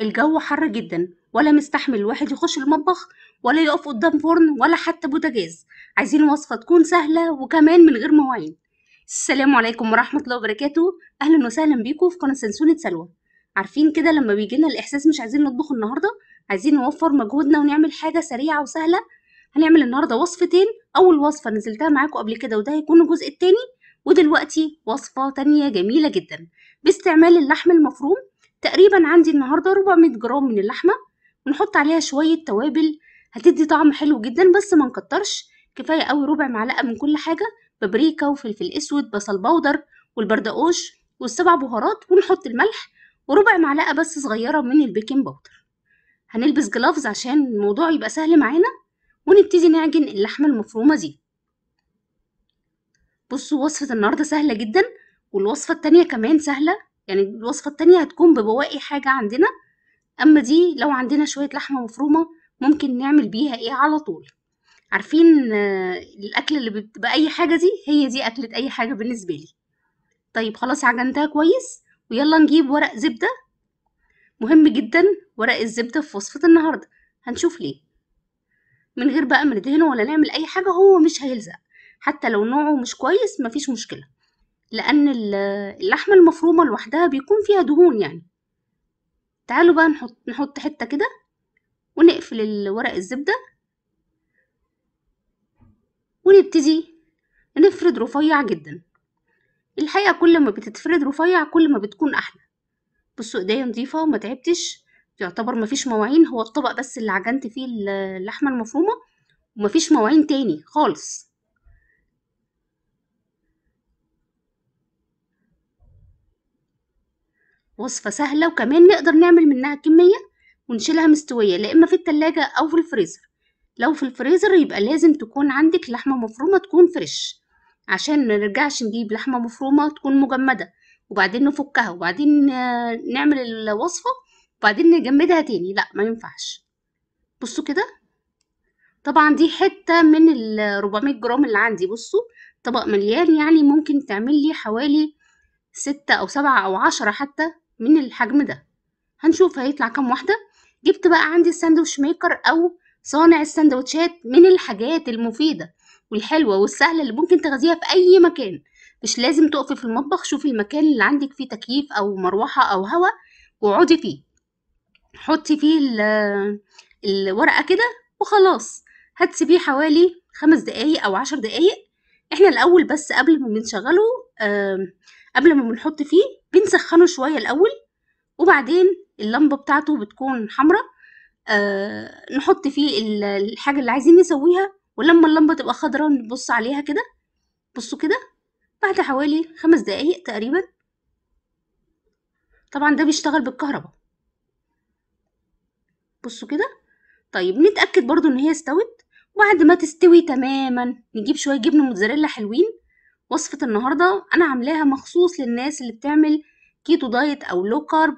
الجو حر جدا ولا مستحمل الواحد يخش المطبخ ولا يقف قدام فرن ولا حتى بوتاجاز عايزين وصفة تكون سهلة وكمان من غير مواعين السلام عليكم ورحمة الله وبركاته أهلا وسهلا بيكم في قناة سنسونة سلوى عارفين كده لما لنا الإحساس مش عايزين نطبخ النهاردة عايزين نوفر مجهودنا ونعمل حاجة سريعة وسهلة هنعمل النهاردة وصفتين أول وصفة نزلتها معاكم قبل كده وده هيكون الجزء التاني ودلوقتي وصفة تانية جميلة جدا باستعمال اللحم المفروم تقريبا عندي النهارده 400 جرام من اللحمه ونحط عليها شويه توابل هتدي طعم حلو جدا بس ما نكترش كفايه قوي ربع معلقه من كل حاجه بابريكا وفلفل اسود بصل بودر والبردقوش والسبع بهارات ونحط الملح وربع معلقه بس صغيره من البيكنج باودر هنلبس جلافز عشان الموضوع يبقى سهل معانا ونبتدي نعجن اللحمه المفرومه دي بصوا وصفه النهارده سهله جدا والوصفه التانية كمان سهله يعني الوصفة التانية هتكون ببواقي حاجة عندنا أما دي لو عندنا شوية لحمة مفرومة ممكن نعمل بيها إيه على طول عارفين آه، الأكل اللي بتبقى أي حاجة دي هي دي أكلة أي حاجة بالنسبة لي طيب خلاص عجنتها كويس ويلا نجيب ورق زبدة مهم جدا ورق الزبدة في وصفة النهاردة هنشوف ليه من غير بقى ما ندهنه ولا نعمل أي حاجة هو مش هيلزق حتى لو نوعه مش كويس مفيش مشكلة لأن اللحمة المفرومة لوحدها بيكون فيها دهون يعني تعالوا بقى نحط, نحط حتة كده ونقفل الورق الزبدة ونبتدي نفرد رفيع جدا الحقيقة كل ما بتتفرد رفيع كل ما بتكون أحلى بصوا ايديا نضيفة وما تعبتش يعتبر مفيش مواعين هو الطبق بس اللي عجنت فيه اللحمة المفرومة ومفيش مواعين تاني خالص وصفة سهلة وكمان نقدر نعمل منها كمية ونشيلها مستوية لا إما في التلاجة أو في الفريزر لو في الفريزر يبقى لازم تكون عندك لحمة مفرومة تكون فريش عشان منرجعش نجيب لحمة مفرومة تكون مجمدة وبعدين نفكها وبعدين نعمل الوصفة وبعدين نجمدها تاني لا ما ينفعش بصوا كده طبعا دي حتة من ال 400 جرام اللي عندي بصوا طبق مليان يعني ممكن تعمل لي حوالي ستة أو سبعة أو عشرة حتى من الحجم ده هنشوف هيطلع كام واحدة جبت بقى عندي الساندوتش ميكر أو صانع الساندوتشات من الحاجات المفيدة والحلوة والسهلة اللي ممكن تغذيها في أي مكان مش لازم تقفي في المطبخ شوفي المكان اللي عندك فيه تكييف أو مروحة أو هوا واقعدي فيه حطي فيه الورقة كده وخلاص هتسيبيه حوالي خمس دقايق أو عشر دقايق احنا الأول بس قبل ما بنشغله قبل ما بنحط فيه بنسخنه شويه الاول وبعدين اللمبه بتاعته بتكون حمراء آه نحط فيه الحاجه اللي عايزين نسويها ولما اللمبه تبقى خضراء نبص عليها كده بصوا كده بعد حوالي خمس دقايق تقريبا طبعا ده بيشتغل بالكهرباء بصوا كده طيب نتاكد برضو ان هي استوت وبعد ما تستوي تماما نجيب شويه جبنه موتزاريلا حلوين وصفه النهارده انا عاملاها مخصوص للناس اللي بتعمل كيتو دايت او لو كارب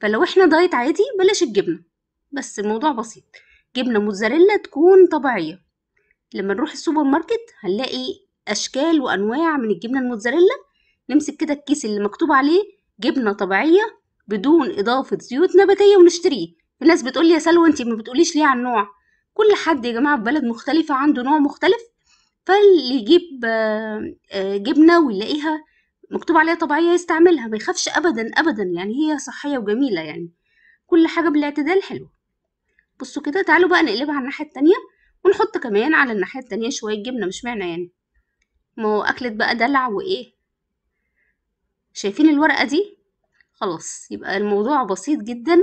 فلو احنا دايت عادي بلاش الجبنه بس الموضوع بسيط جبنه موزاريلا تكون طبيعيه لما نروح السوبر ماركت هنلاقي اشكال وانواع من الجبنه الموزاريلا نمسك كده الكيس اللي مكتوب عليه جبنه طبيعيه بدون اضافه زيوت نباتيه ونشتريه الناس بتقول لي يا سلوى انت ما بتقوليش ليه عن نوع كل حد يا جماعه في بلد مختلفه عنده نوع مختلف فاللي يجيب آه، آه، جبنه ويلاقيها مكتوب عليها طبيعية يستعملها ما يخافش أبدا أبدا يعني هي صحية وجميلة يعني كل حاجة بالاعتدال حلوة بصوا كده تعالوا بقى نقلبها على الناحية التانية ونحط كمان على الناحية التانية شوية جبنة مش معنى يعني ما هو أكلة بقى دلع وإيه شايفين الورقة دي خلاص يبقى الموضوع بسيط جدا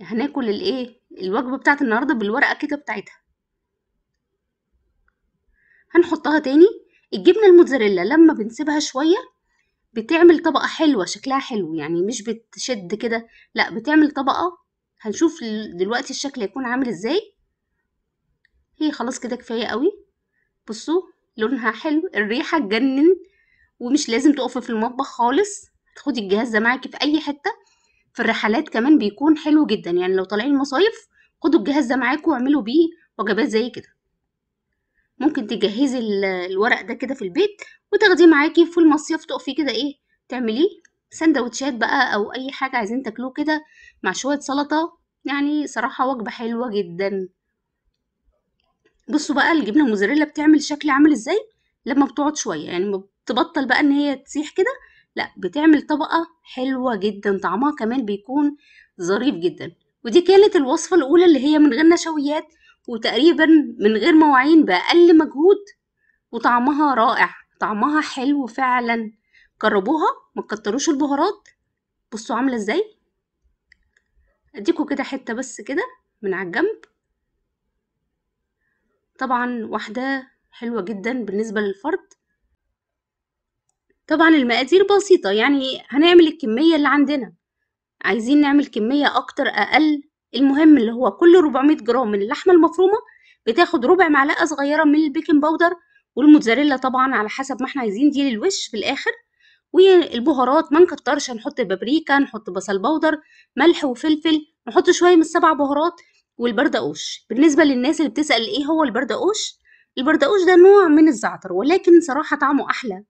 هناكل الايه الوجبة بتاعت النهاردة بالورقة كده بتاعتها هنحطها تاني الجبنة الموتزاريلا لما بنسيبها شوية بتعمل طبقة حلوة شكلها حلو يعني مش بتشد كده لا بتعمل طبقة هنشوف دلوقتي الشكل هيكون عامل ازاي هي خلاص كده كفاية قوي بصوا لونها حلو الريحة تجنن ومش لازم تقفي في المطبخ خالص تاخدي الجهاز ده معاكي في اي حتة في الرحلات كمان بيكون حلو جدا يعني لو طالعين مصايف خدوا الجهاز ده معاكم واعملوا بيه وجبات زي كده ممكن تجهزي الورق ده كده في البيت وتاخديه معاكي في المصيف تقفي كده ايه تعمليه سندوتشات بقى او اي حاجه عايزين تاكلوه كده مع شويه سلطه يعني صراحه وجبه حلوه جدا بصوا بقى الجبنه الموزاريلا بتعمل شكل عامل ازاي لما بتقعد شويه يعني بتبطل بقى ان هي تسيح كده لا بتعمل طبقه حلوه جدا طعمها كمان بيكون ظريف جدا ودي كانت الوصفه الاولى اللي هي من غير نشويات وتقريبا من غير مواعين بأقل مجهود وطعمها رائع طعمها حلو فعلا جربوها ما تكتروش البهارات بصوا عامله ازاي اديكوا كده حته بس كده من على الجنب طبعا واحده حلوه جدا بالنسبه للفرد طبعا المقادير بسيطه يعني هنعمل الكميه اللي عندنا عايزين نعمل كميه اكتر اقل المهم اللي هو كل 400 جرام من اللحمة المفرومة بتاخد ربع معلقة صغيرة من البيكنج باودر والموتزاريلا طبعا على حسب ما احنا عايزين دي للوش في الآخر والبهارات ما نكترش هنحط بابريكا نحط بصل بودر ملح وفلفل نحط شوية من السبع بهارات والبردقوش بالنسبة للناس اللي بتسأل ايه هو البردقوش البردقوش ده نوع من الزعتر ولكن صراحة طعمه أحلى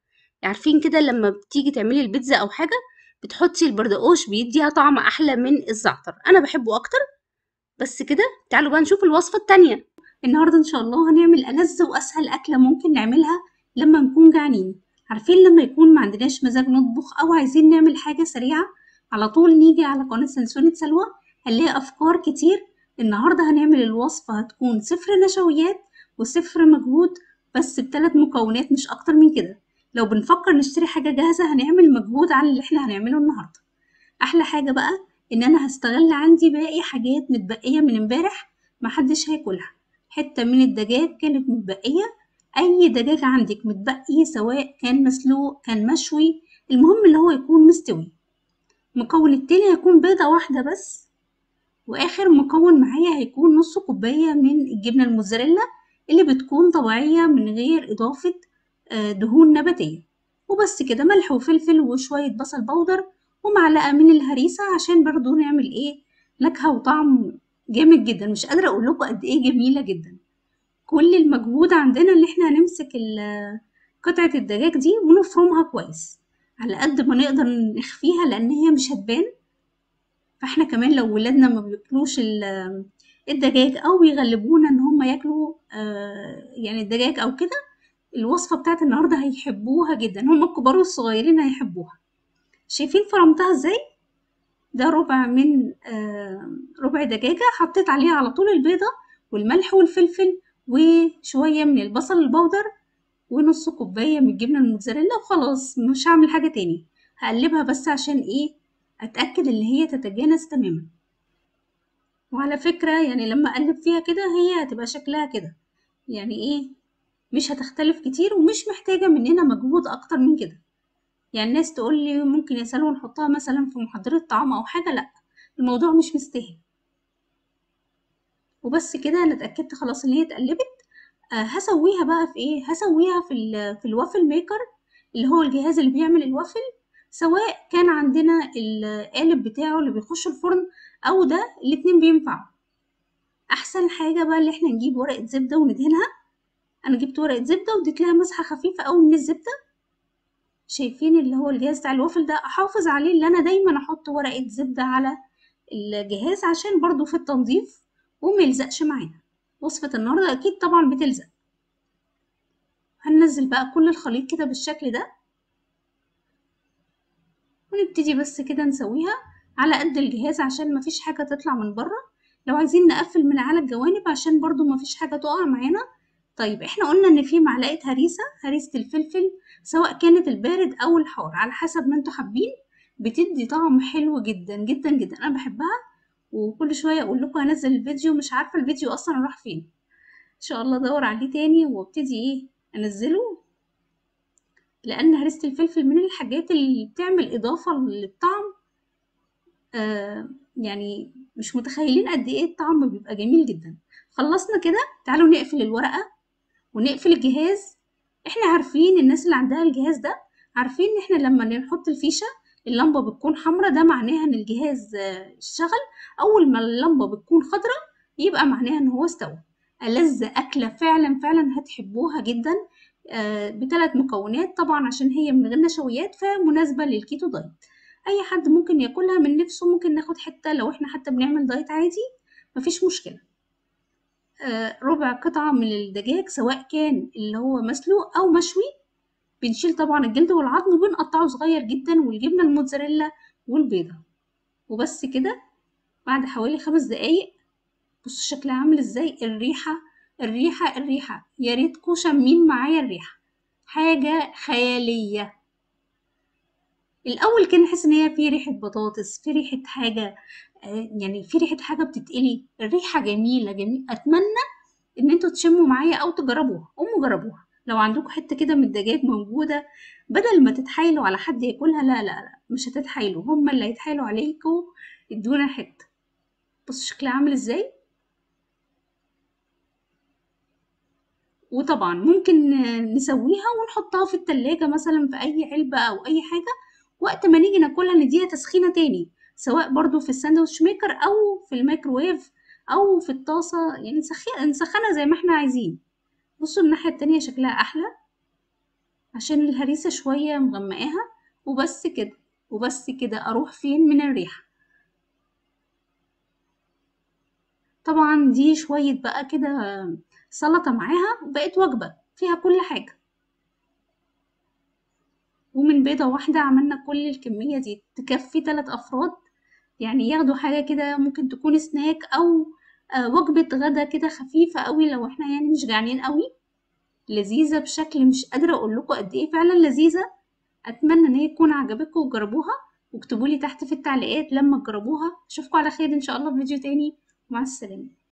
عارفين كده لما بتيجي تعملي البيتزا أو حاجة بتحطي البردقوش بيديها طعم احلى من الزعتر انا بحبه اكتر بس كده تعالوا بقى نشوف الوصفه التانية النهارده ان شاء الله هنعمل ألذ واسهل اكله ممكن نعملها لما نكون جعانين عارفين لما يكون ما عندناش مزاج نطبخ او عايزين نعمل حاجه سريعه على طول نيجي على قناه سلسله سلوى هنلاقي افكار كتير النهارده هنعمل الوصفه هتكون صفر نشويات وصفر مجهود بس بثلاث مكونات مش اكتر من كده لو بنفكر نشتري حاجة جاهزة هنعمل مجهود عن اللي احنا هنعمله النهاردة أحلى حاجة بقى إن أنا هستغل عندي باقي حاجات متبقية من امبارح محدش هياكلها حتة من الدجاج كانت متبقية أي دجاج عندك متبقي سواء كان مسلوق كان مشوي المهم اللي هو يكون مستوي مكون التاني هيكون بيضة واحدة بس وآخر مكون معايا هيكون نص كوباية من الجبنة الموزاريلا اللي بتكون طبيعية من غير إضافة آه، دهون نباتية وبس كده ملح وفلفل وشوية بصل بودر ومعلقة من الهريسة عشان برضو نعمل ايه نكهة وطعم جامد جدا مش قادرة اقول لكم قد ايه جميلة جدا كل المجهود عندنا ان احنا هنمسك قطعة الدجاج دي ونفرمها كويس على قد ما نقدر نخفيها لان هي مش هتبان فاحنا كمان لو ولادنا ما بياكلوش الدجاج او بيغلبونا ان هم ياكلوا آه، يعني الدجاج او كده الوصفة بتاعت النهاردة هيحبوها جدا هما الكبار والصغيرين هيحبوها شايفين فرمتها ازاي ده ربع من آه ربع دجاجة حطيت عليها على طول البيضة والملح والفلفل وشوية من البصل البودر ونص كوباية من الجبنة الموتزاريلا وخلاص مش هعمل حاجة تاني هقلبها بس عشان ايه اتأكد ان هي تتجانس تماما وعلى فكرة يعني لما اقلب فيها كده هي هتبقى شكلها كده يعني ايه مش هتختلف كتير ومش محتاجة مننا مجهود أكتر من كده يعني الناس تقول لي ممكن يا سلوى نحطها مثلا في محاضرة طعام أو حاجة لأ الموضوع مش مستاهل وبس كده أنا اتأكدت خلاص إن هي اتقلبت آه هسويها بقى في إيه هسويها في, في الوافل ميكر اللي هو الجهاز اللي بيعمل الوافل سواء كان عندنا القالب بتاعه اللي بيخش الفرن أو ده الاتنين بينفعوا أحسن حاجة بقى اللي احنا نجيب ورقة زبدة وندهنها انا جبت ورقه زبده واديت لها مسحه خفيفه قوي من الزبده شايفين اللي هو الجهاز بتاع الوافل ده احافظ عليه اللي انا دايما احط ورقه زبده على الجهاز عشان برضو في التنظيف وميلزقش معانا وصفه النهارده اكيد طبعا بتلزق هننزل بقى كل الخليط كده بالشكل ده ونبتدي بس كده نسويها على قد الجهاز عشان مفيش حاجه تطلع من بره لو عايزين نقفل من على الجوانب عشان برضو مفيش حاجه تقع معانا طيب احنا قلنا ان في معلقه هريسه هريسه الفلفل سواء كانت البارد او الحار على حسب ما انتوا حابين بتدي طعم حلو جدا جدا جدا انا بحبها وكل شويه اقول لكم هنزل الفيديو مش عارفه الفيديو اصلا راح فين ان شاء الله ادور عليه تاني وابتدي ايه انزله لان هريسه الفلفل من الحاجات اللي بتعمل اضافه للطعم آه يعني مش متخيلين قد ايه الطعم بيبقى جميل جدا خلصنا كده تعالوا نقفل الورقه ونقفل الجهاز احنا عارفين الناس اللي عندها الجهاز ده عارفين ان احنا لما نحط الفيشه اللمبه بتكون حمراء ده معناها ان الجهاز اشتغل اول ما اللمبه بتكون خضراء يبقى معناها ان هو استوى ألذ أكلة فعلا فعلا هتحبوها جدا آه، بثلاث مكونات طبعا عشان هي من غير نشويات فمناسبة للكيتو دايت أي حد ممكن ياكلها من نفسه ممكن ناخد حتة لو احنا حتى بنعمل دايت عادي مفيش مشكلة آه، ربع قطعة من الدجاج سواء كان اللي هو مسلوق أو مشوي بنشيل طبعا الجلد والعظم وبنقطعه صغير جدا والجبنة الموتزاريلا والبيضة وبس كده بعد حوالي خمس دقايق بصوا شكلها عامل ازاي الريحة الريحة الريحة يا ريتكوا شامين معايا الريحة حاجة خيالية الأول كان نحس إن هي في ريحة بطاطس في ريحة حاجة آه، يعني في ريحة حاجة بتتقلي الريحة جميلة جميلة أتمنى إن انتوا تشموا معايا أو تجربوها قوموا جربوها لو عندكم حتة كده من الدجاج موجودة بدل ما تتحايلوا على حد ياكلها لا لا لا مش هتتحايلوا هما اللي هيتحايلوا عليكوا ادونا حتة بصوا شكلها عامل ازاي وطبعا ممكن نسويها ونحطها في التلاجة مثلا في أي علبة أو أي حاجة وقت ما نيجي ناكلها نديها تسخينه تاني سواء برضو في الساندوتش ميكر او في الميكروويف او في الطاسه يعني نسخنها زي ما احنا عايزين بصوا الناحيه التانية شكلها احلى عشان الهريسه شويه مغمقاها وبس كده وبس كده اروح فين من الريحه طبعا دي شويه بقى كده سلطه معاها وبقت وجبه فيها كل حاجه ومن بيضة واحدة عملنا كل الكمية دي تكفي تلات أفراد يعني ياخدوا حاجة كده ممكن تكون سناك أو آه، وجبة غدا كده خفيفة قوي لو احنا يعني مش جعانين قوي لذيذة بشكل مش قادرة أقول لكم قد إيه فعلا لذيذة أتمنى إن هي تكون عجبتكم وجربوها واكتبولي تحت في التعليقات لما تجربوها أشوفكم على خير إن شاء الله في فيديو تاني مع السلامة